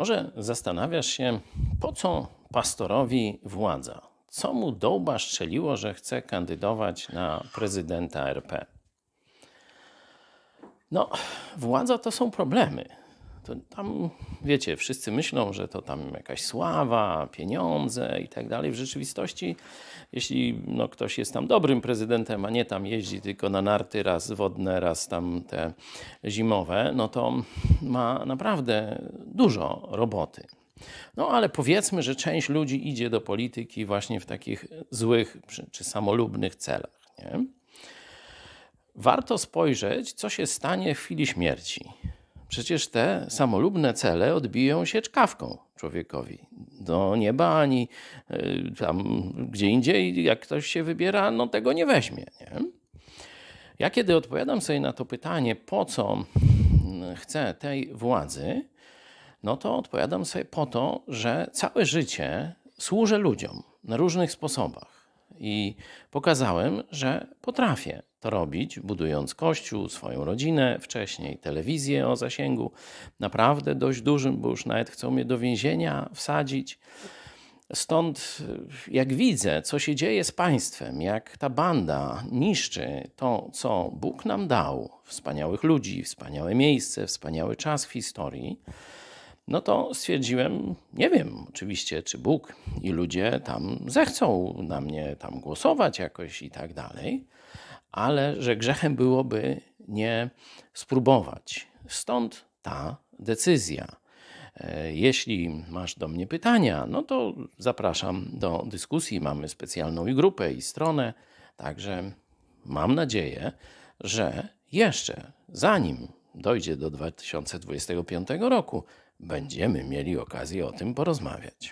Może zastanawiasz się, po co pastorowi władza? Co mu dołba szczeliło, że chce kandydować na prezydenta RP? No, władza to są problemy to tam, wiecie, wszyscy myślą, że to tam jakaś sława, pieniądze i tak dalej. W rzeczywistości, jeśli no, ktoś jest tam dobrym prezydentem, a nie tam jeździ tylko na narty raz wodne, raz tam te zimowe, no to ma naprawdę dużo roboty. No ale powiedzmy, że część ludzi idzie do polityki właśnie w takich złych czy, samolubnych celach. Nie? Warto spojrzeć, co się stanie w chwili śmierci. Przecież te samolubne cele odbiją się czkawką człowiekowi. Do nieba ani y, tam gdzie indziej, jak ktoś się wybiera, no tego nie weźmie. Nie? Ja kiedy odpowiadam sobie na to pytanie, po co mm, chcę tej władzy, no to odpowiadam sobie po to, że całe życie służę ludziom na różnych sposobach. I pokazałem, że potrafię to robić, budując kościół, swoją rodzinę, wcześniej telewizję o zasięgu naprawdę dość dużym, bo już nawet chcą mnie do więzienia wsadzić. Stąd, jak widzę, co się dzieje z państwem, jak ta banda niszczy to, co Bóg nam dał wspaniałych ludzi, wspaniałe miejsce, wspaniały czas w historii no to stwierdziłem, nie wiem oczywiście, czy Bóg i ludzie tam zechcą na mnie tam głosować jakoś i tak dalej, ale że grzechem byłoby nie spróbować. Stąd ta decyzja. E, jeśli masz do mnie pytania, no to zapraszam do dyskusji. Mamy specjalną i grupę, i stronę. Także mam nadzieję, że jeszcze zanim dojdzie do 2025 roku, będziemy mieli okazję o tym porozmawiać.